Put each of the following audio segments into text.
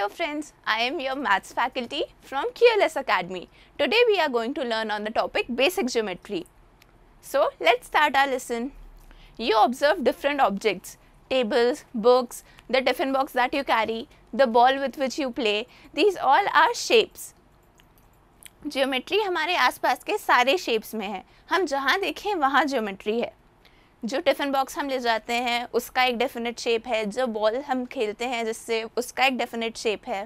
Hello friends, I am your maths faculty from QLS Academy. Today we are going to learn on the topic basic geometry. So let's start our lesson. You observe different objects, tables, books, the tiffin box that you carry, the ball with which you play. These all are shapes. Geometry हमारे आसपास के सारे shapes में है हम जहाँ देखें वहाँ geometry है जो टिफ़िन बॉक्स हम ले जाते हैं उसका एक डेफिनेट शेप है जो बॉल हम खेलते हैं जिससे उसका एक डेफिनेट शेप है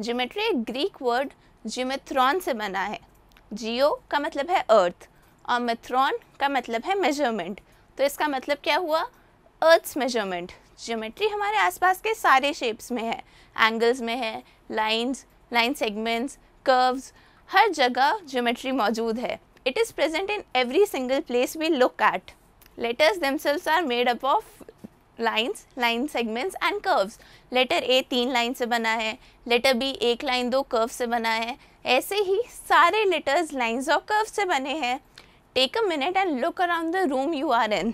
ज्योमेट्री एक ग्रीक वर्ड जियोमेथ्रॉन से बना है जियो का मतलब है अर्थ और मेथ्रॉन का मतलब है मेजरमेंट तो इसका मतलब क्या हुआ अर्थ्स मेजरमेंट ज्योमेट्री हमारे आसपास के सारे शेप्स में है एंगल्स में है लाइंस लाइन सेगमेंट्स कर्व्स हर जगह ज्योमेट्री मौजूद है it is present in every single place we look at letters themselves are made up of lines line segments and curves letter A तीन लाइन से बना है लेटर बी एक लाइन दो कर्व से बना है ऐसे ही सारे लेटर्स लाइंस और कर्व से बने हैं take a minute and look around the room you are in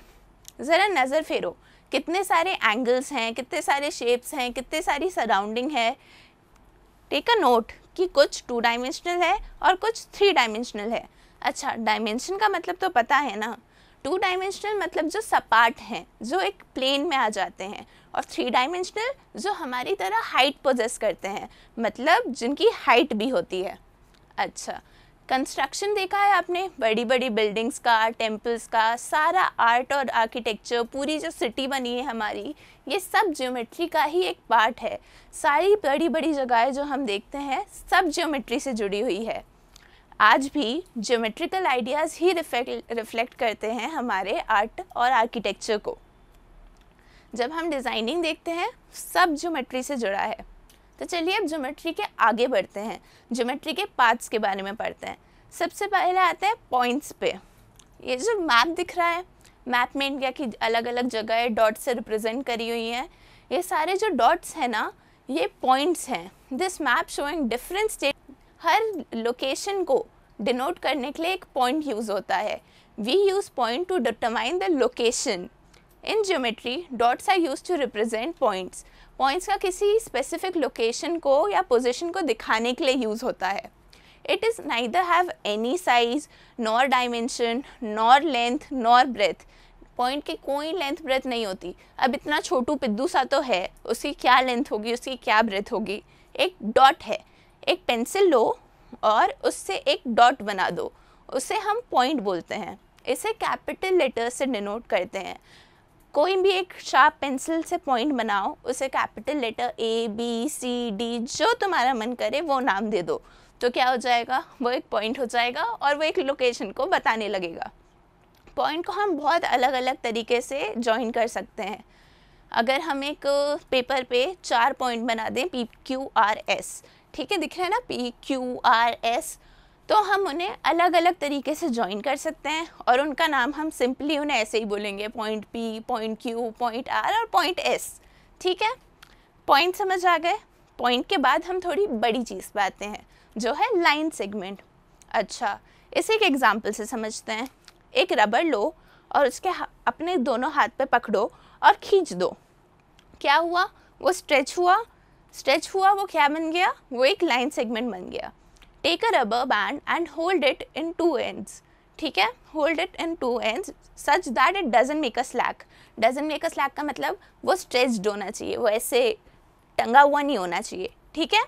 ज़रा नज़र फेरो कितने सारे एंगल्स हैं कितने सारे शेप्स हैं कितने सारी सराउंडिंग है टेक अ नोट कि कुछ टू डायमेंशनल है और कुछ थ्री डायमेंशनल है अच्छा डायमेंशन का मतलब तो पता है ना टू डायमेंशनल मतलब जो सपाट हैं जो एक प्लेन में आ जाते हैं और थ्री डायमेंशनल जो हमारी तरह हाइट पोजेस करते हैं मतलब जिनकी हाइट भी होती है अच्छा कंस्ट्रक्शन देखा है आपने बड़ी बड़ी बिल्डिंग्स का टेम्पल्स का सारा आर्ट और आर्किटेक्चर पूरी जो सिटी बनी है हमारी ये सब ज्योमेट्री का ही एक पार्ट है सारी बड़ी बड़ी जगहें जो हम देखते हैं सब ज्योमेट्री से जुड़ी हुई है आज भी ज्योमेट्रिकल आइडियाज़ ही रिफ्लेक्ट रिफ्लेक्ट करते हैं हमारे आर्ट और आर्किटेक्चर को जब हम डिज़ाइनिंग देखते हैं सब ज्योमेट्री से जुड़ा है तो चलिए अब ज्योमेट्री के आगे बढ़ते हैं ज्योमेट्री के पार्ट्स के बारे में पढ़ते हैं सबसे पहले आते हैं पॉइंट्स पे ये जो मैप दिख रहा है मैप में इंडिया की अलग अलग जगह डॉट्स से रिप्रेजेंट करी हुई हैं ये सारे जो डॉट्स हैं ना ये पॉइंट्स हैं this map showing different state हर लोकेशन को डिनोट करने के लिए एक पॉइंट यूज़ होता है we use point to determine the location in geometry dots are use to represent points points का किसी स्पेसिफिक लोकेशन को या पोजिशन को दिखाने के लिए यूज़ होता है it is neither have any size nor dimension nor length nor breadth point की कोई लेंथ ब्रेथ नहीं होती अब इतना छोटू पिद्दू सा तो है उसकी क्या लेंथ होगी उसकी क्या ब्रेथ होगी एक डॉट है एक पेंसिल लो और उससे एक डॉट बना दो उसे हम पॉइंट बोलते हैं इसे कैपिटल लेटर से डिनोट करते हैं कोई भी एक शार्प पेंसिल से पॉइंट बनाओ उसे capital letter A B C D जो तुम्हारा मन करे वो नाम दे दो तो क्या हो जाएगा वो एक पॉइंट हो जाएगा और वो एक लोकेशन को बताने लगेगा पॉइंट को हम बहुत अलग अलग तरीके से जॉइन कर सकते हैं अगर हम एक पेपर पे चार पॉइंट बना दें पी क्यू आर एस ठीक है दिख रहा है ना पी क्यू आर एस तो हम उन्हें अलग अलग तरीके से ज्वाइन कर सकते हैं और उनका नाम हम सिंपली उन्हें ऐसे ही बोलेंगे point P point Q point R और पॉइंट एस ठीक है पॉइंट समझ आ गए पॉइंट के बाद हम थोड़ी बड़ी चीज़ पाते आते हैं जो है लाइन सेगमेंट अच्छा इसे एक एग्ज़ाम्पल से समझते हैं एक रबर लो और उसके अपने दोनों हाथ पे पकड़ो और खींच दो क्या हुआ वो स्ट्रेच हुआ स्ट्रेच हुआ वो क्या बन गया वो एक लाइन सेगमेंट बन गया take a rubber band and hold it in two ends ठीक है hold it in two ends such that it doesn't make a slack doesn't make a slack का मतलब वो स्ट्रेच्ड होना चाहिए वो ऐसे टंगा हुआ नहीं होना चाहिए ठीक है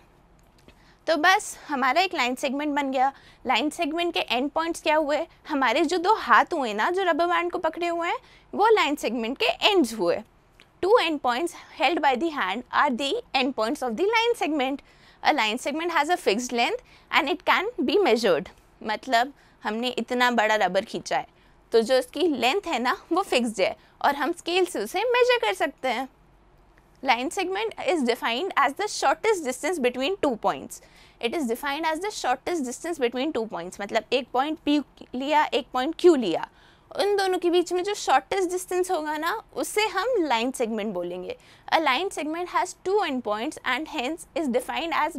तो बस हमारा एक लाइन सेगमेंट बन गया लाइन सेगमेंट के एंड पॉइंट्स क्या हुए हमारे जो दो हाथ हुए ना जो रबर बैंड को पकड़े हुए हैं वो लाइन सेगमेंट के एंड्स हुए two endpoints held by the hand are the endpoints of the line segment. A line segment has a fixed length and it can be measured. मतलब हमने इतना बड़ा रबर खींचा है तो जो उसकी लेंथ है ना वो फिक्स है और हम स्केल से उसे मेजर कर सकते हैं line segment is defined as the shortest distance between two points it is defined as the shortest distance between two points मतलब एक पॉइंट पी लिया एक पॉइंट क्यू लिया उन दोनों के बीच में जो शॉर्टेस्ट डिस्टेंस होगा ना उसे हम लाइन सेगमेंट बोलेंगे a line segment has two end points and hence is defined as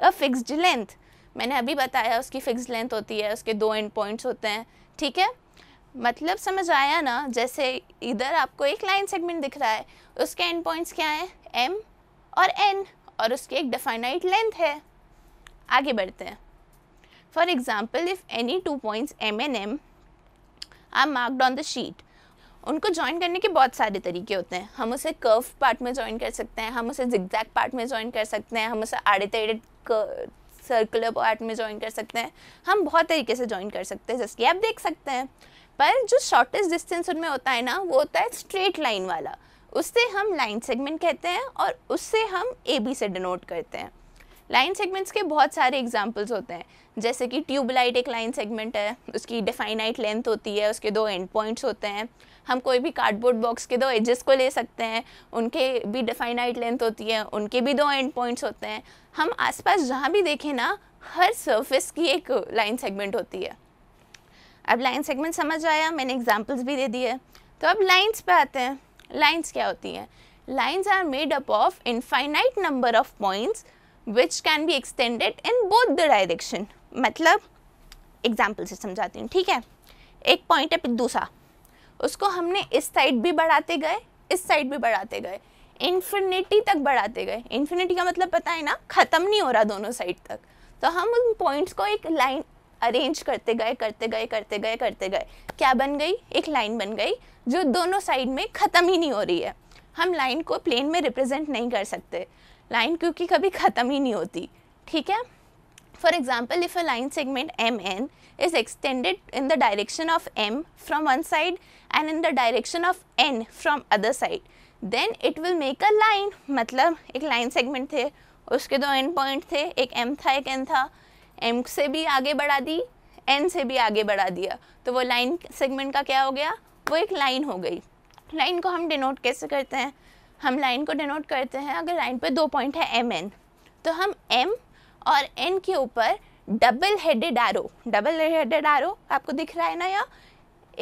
a fixed length मैंने अभी बताया उसकी फिक्स लेंथ होती है उसके दो एंड पॉइंट्स होते हैं ठीक है मतलब समझ आया ना जैसे इधर आपको एक लाइन सेगमेंट दिख रहा है उसके एंड पॉइंट्स क्या हैं एम और एन और उसकी एक डिफाइनाइट लेंथ है आगे बढ़ते हैं for example if any two points M and M are marked on the sheet उनको ज्वाइन करने के बहुत सारे तरीके होते हैं हम उसे कर्व पार्ट में ज्वाइन कर सकते हैं हम उसे जिगजैग पार्ट में ज्वाइन कर सकते हैं हम उसे आड़े तेड़े सर्कुलर पार्ट में ज्वाइन कर सकते हैं हम बहुत तरीके से ज्वाइन कर सकते हैं जिसकी आप देख सकते हैं पर जो शॉर्टेस्ट डिस्टेंस उनमें होता है ना वो होता है स्ट्रेट लाइन वाला उससे हम लाइन सेगमेंट कहते हैं और उससे हम ए बी से डिनोट करते हैं लाइन सेगमेंट्स के बहुत सारे एग्जाम्पल्स होते हैं जैसे कि ट्यूबलाइट एक लाइन सेगमेंट है उसकी डिफाइनाइट लेंथ होती है उसके दो एंड पॉइंट्स होते हैं हम कोई भी कार्डबोर्ड बॉक्स के दो एजेस को ले सकते हैं उनके भी डिफाइनाइट लेंथ होती है उनके भी दो एंड पॉइंट्स होते हैं हम आसपास जहाँ भी देखें ना हर सर्फेस की एक लाइन सेगमेंट होती है अब लाइन सेगमेंट समझ आया मैंने एग्जाम्पल्स भी दे दिए तो अब लाइन्स पे आते हैं लाइन्स क्या होती हैं lines are made up of infinite number of points which can be extended in both the direction मतलब एग्जाम्पल से समझाती हूँ ठीक है एक पॉइंट है दूसरा उसको हमने इस साइड भी बढ़ाते गए इस साइड भी बढ़ाते गए इन्फिनिटी तक बढ़ाते गए इन्फिनिटी का मतलब पता है ना ख़त्म नहीं हो रहा दोनों साइड तक तो हम उन पॉइंट्स को एक लाइन अरेंज करते गए करते गए करते गए करते गए क्या बन गई एक लाइन बन गई जो दोनों साइड में ख़त्म ही नहीं हो रही है हम लाइन को प्लेन में रिप्रेजेंट नहीं कर सकते लाइन क्योंकि कभी ख़त्म ही नहीं होती ठीक है for example if a line segment M N is extended in the direction of M from one side and in the direction of N from other side then it will make a line मतलब एक line segment थे उसके दो and point थे एक M था एक N था एम से भी आगे बढ़ा दी एन से भी आगे बढ़ा दिया तो वो लाइन सेगमेंट का क्या हो गया वो एक लाइन हो गई लाइन को हम डिनोट कैसे करते हैं हम लाइन को डिनोट करते हैं अगर लाइन पर दो पॉइंट है एम एन तो हम एम और एन के ऊपर double headed arrow double headed arrow आपको दिख रहा है ना यहाँ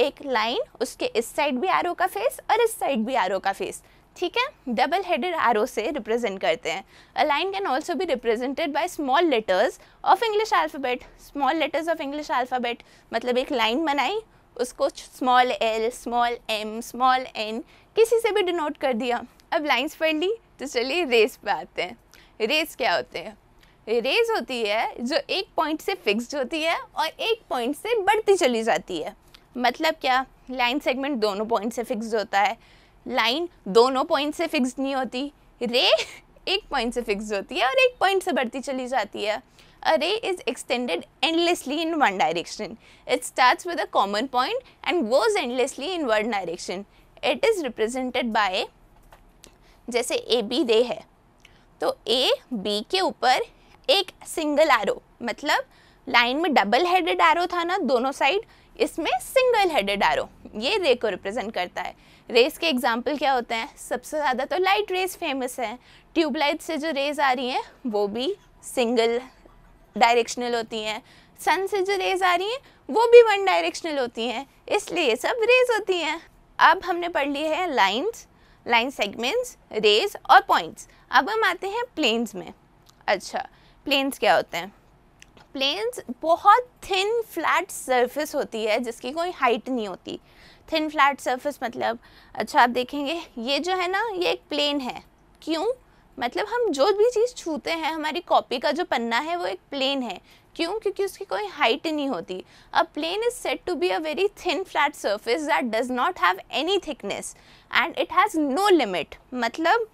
एक लाइन उसके इस साइड भी आरो का फेस और इस साइड भी आरो का फेस ठीक है डबल हेडेड आरो से रिप्रेजेंट करते हैं अ लाइन कैन ऑल्सो भी represented by small letters of English alphabet small letters of English alphabet मतलब एक लाइन बनाई उसको small L small M small N किसी से भी डिनोट कर दिया अब लाइंस पढ़ ली तो चलिए रेस पे आते हैं रेस क्या होते हैं रेस होती है जो एक पॉइंट से फिक्स्ड होती है और एक पॉइंट से बढ़ती चली जाती है मतलब क्या लाइन सेगमेंट दोनों पॉइंट से फिक्स्ड होता है लाइन दोनों पॉइंट से फिक्स नहीं होती रे एक पॉइंट से फिक्स होती है और एक पॉइंट से बढ़ती चली जाती है A is extended endlessly in one direction direction. It starts with a common point and goes endlessly in one direction. It is represented जैसे ए बी दे है तो ए बी के ऊपर एक सिंगल एरो मतलब लाइन में डबल हेडेड एरो था ना दोनों साइड इसमें सिंगल हेडेड एरो ये रे को रिप्रेजेंट करता है रेस के एग्जाम्पल क्या होते हैं सबसे ज़्यादा तो लाइट रेस फेमस है ट्यूबलाइट से जो रेज आ रही हैं वो भी सिंगल डायरेक्शनल होती हैं सन से जो रेज आ रही हैं वो भी वन डायरेक्शनल होती हैं इसलिए सब रेज होती हैं अब हमने पढ़ ली है लाइन्स लाइन सेगमेंट्स रेज और पॉइंट्स अब हम आते हैं प्लेन्स में अच्छा प्लेन्स क्या होते हैं प्लेन्स बहुत थिन फ्लैट सरफेस होती है जिसकी कोई हाइट नहीं होती थिन फ्लैट सरफेस मतलब अच्छा आप देखेंगे ये जो है ना ये एक प्लेन है क्यों मतलब हम जो भी चीज़ छूते हैं हमारी कॉपी का जो पन्ना है वो एक प्लेन है क्यों क्योंकि उसकी कोई हाइट नहीं होती a plane is set to be a very thin flat surface that does not have any thickness and it has no limit मतलब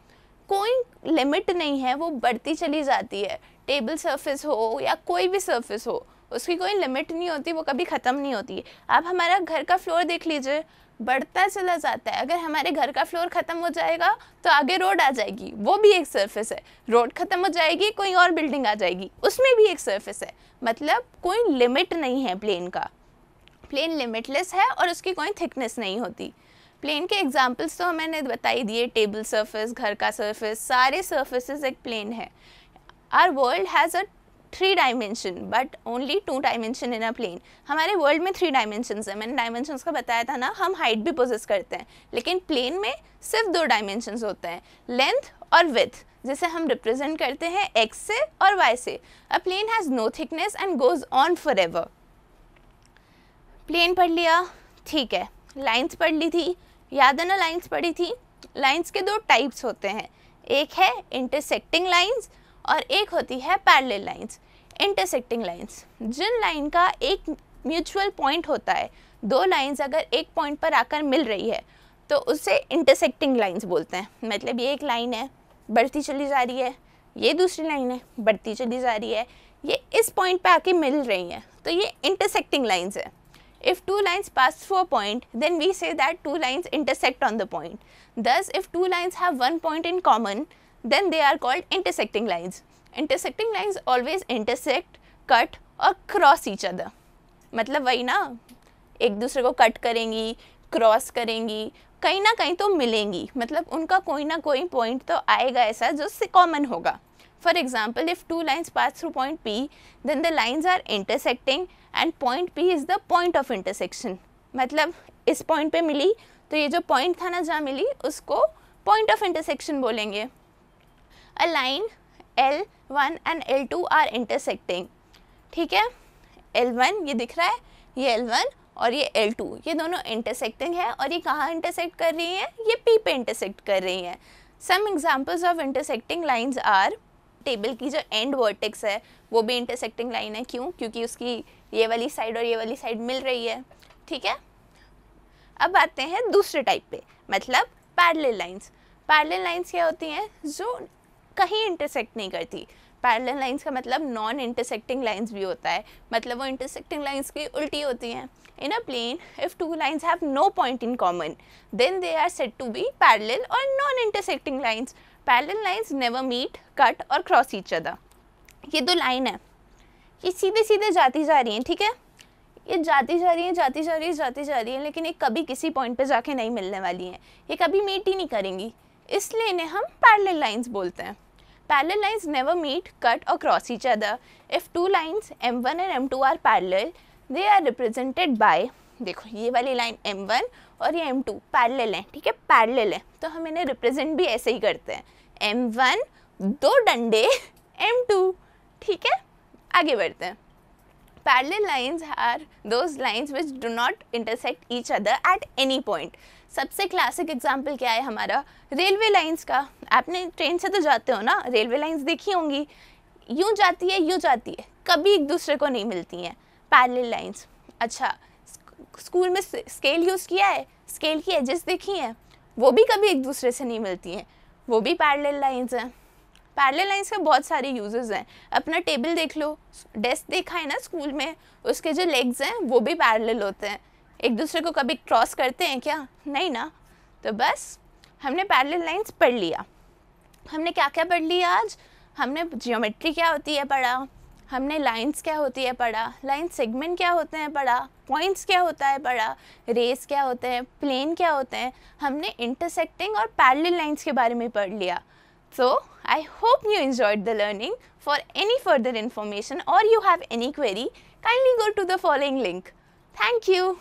कोई लिमिट नहीं है वो बढ़ती चली जाती है टेबल सर्फिस हो या कोई भी सर्फिस हो उसकी कोई लिमिट नहीं होती वो कभी ख़त्म नहीं होती आप हमारा घर का फ्लोर देख लीजिए बढ़ता चला जाता है अगर हमारे घर का फ्लोर ख़त्म हो जाएगा तो आगे रोड आ जाएगी वो भी एक सर्फिस है रोड ख़त्म हो जाएगी कोई और बिल्डिंग आ जाएगी उसमें भी एक सर्फिस है मतलब कोई लिमिट नहीं है प्लेन का प्लेन लिमिटलेस है और उसकी कोई थिकनेस नहीं होती प्लेन के एग्जाम्पल्स तो मैंने बताई दिए टेबल सरफेस घर का सरफेस सारे सर्फेसिस एक प्लेन है our world has a three dimension but only two dimension in a plane हमारे वर्ल्ड में थ्री डायमेंशन है मैंने डायमेंशन का बताया था ना हम हाइट भी पोजेस करते हैं लेकिन प्लेन में सिर्फ दो डायमेंशन होते हैं लेंथ और विथ जिसे हम रिप्रेजेंट करते हैं एक्स से और वाई से a plane has no thickness and goes on forever plane पढ़ लिया ठीक है लाइंस पढ़ ली थी याद है ना लाइंस पढ़ी थी लाइंस के दो टाइप्स होते हैं एक है इंटरसेक्टिंग लाइंस और एक होती है पैरेलल लाइंस इंटरसेक्टिंग लाइंस जिन लाइन का एक म्यूचुअल पॉइंट होता है दो लाइंस अगर एक पॉइंट पर आकर मिल रही है तो उसे इंटरसेक्टिंग लाइंस बोलते हैं मतलब ये एक लाइन है बढ़ती चली जा रही है ये दूसरी लाइन है बढ़ती चली जा रही है ये इस पॉइंट पे आके मिल रही हैं तो ये इंटरसेक्टिंग लाइंस है If two lines pass through a point, then we say that two lines intersect on the point. Thus, if two lines have one point in common, then they are called intersecting lines. Intersecting lines always intersect, cut or cross each other. matlab wahi na ek dusre ko cut karengi cross karengi kahin na kahin to milengi matlab unka koi na koi point to aayega aisa jo common hoga For example, if two lines pass through point P, then the lines are intersecting and point P is the point of intersection. मतलब इस point पे मिली तो ये जो point था ना जहाँ मिली उसको point of intersection बोलेंगे A line L1 and L2 are intersecting. ठीक है L1 ये दिख रहा है ये L1 और ये L2 ये दोनों इंटरसेक्टिंग है और ये कहाँ इंटरसेक्ट कर रही हैं ये P पे इंटरसेक्ट कर रही हैं some examples of intersecting lines are table की जो एंड वर्टेक्स है वो भी इंटरसेक्टिंग लाइन है क्यों क्योंकि उसकी ये वाली साइड और ये वाली साइड मिल रही है ठीक है अब आते हैं दूसरे टाइप पे मतलब पैरल लाइन्स पैरल लाइन्स क्या होती हैं जो कहीं इंटरसेक्ट नहीं करती पैरल लाइन्स का मतलब नॉन इंटरसेक्टिंग लाइन्स भी होता है मतलब वो इंटरसेक्टिंग लाइन्स की उल्टी होती हैं in a plane if two lines have no point in common then they are set to be parallel और non intersecting lines parallel lines never meet cut और क्रॉस ईच अदर ये दो line है ये सीधे सीधे जाती जा रही हैं ठीक है ये जाती जा रही हैं जाती जा रही है जाती जा रही है लेकिन ये कभी किसी पॉइंट पे जाके नहीं मिलने वाली हैं ये कभी मीट ही नहीं करेंगी इसलिए इन्हें हम पैरेलल लाइंस बोलते हैं parallel lines never meet cut और cross each other if two lines M one and M two are parallel they are represented by देखो ये वाली लाइन एम वन और ये एम टू पैरले हैं ठीक है पैरले है तो हम इन्हें रिप्रेजेंट भी ऐसे ही करते हैं एम वन दो डंडे एम टू ठीक है आगे बढ़ते हैं parallel lines are those lines which do not intersect each other at any point सबसे क्लासिक एग्जाम्पल क्या है हमारा रेलवे लाइन्स का आपने ट्रेन से तो जाते हो ना रेलवे लाइन्स देखी होंगी यूँ जाती है यूँ जाती है कभी एक दूसरे को नहीं मिलती हैं पैरले लाइन्स अच्छा स्कूल में स्केल यूज़ किया है स्केल की एजेस देखी हैं वो भी कभी एक दूसरे से नहीं मिलती हैं वो भी पैरल लाइन्स हैं पैरल लाइन्स के बहुत सारे यूजेस हैं अपना टेबल देख लो डेस्क देखा है ना स्कूल में उसके जो लेग्स हैं वो भी पैरल होते हैं एक दूसरे को कभी क्रॉस करते हैं क्या नहीं ना तो बस हमने पैरल लाइन्स पढ़ लिया हमने क्या क्या पढ़ लिया आज हमने जियोमेट्री क्या होती है पढ़ा हमने लाइंस क्या होती है पढ़ा लाइन सेगमेंट क्या होते हैं पढ़ा पॉइंट्स क्या होता है पढ़ा रेस क्या होते हैं प्लेन क्या होते हैं हमने इंटरसेक्टिंग और पैरल लाइंस के बारे में पढ़ लिया so I hope you enjoyed the learning for any further information और you have any query kindly go to the following link thank you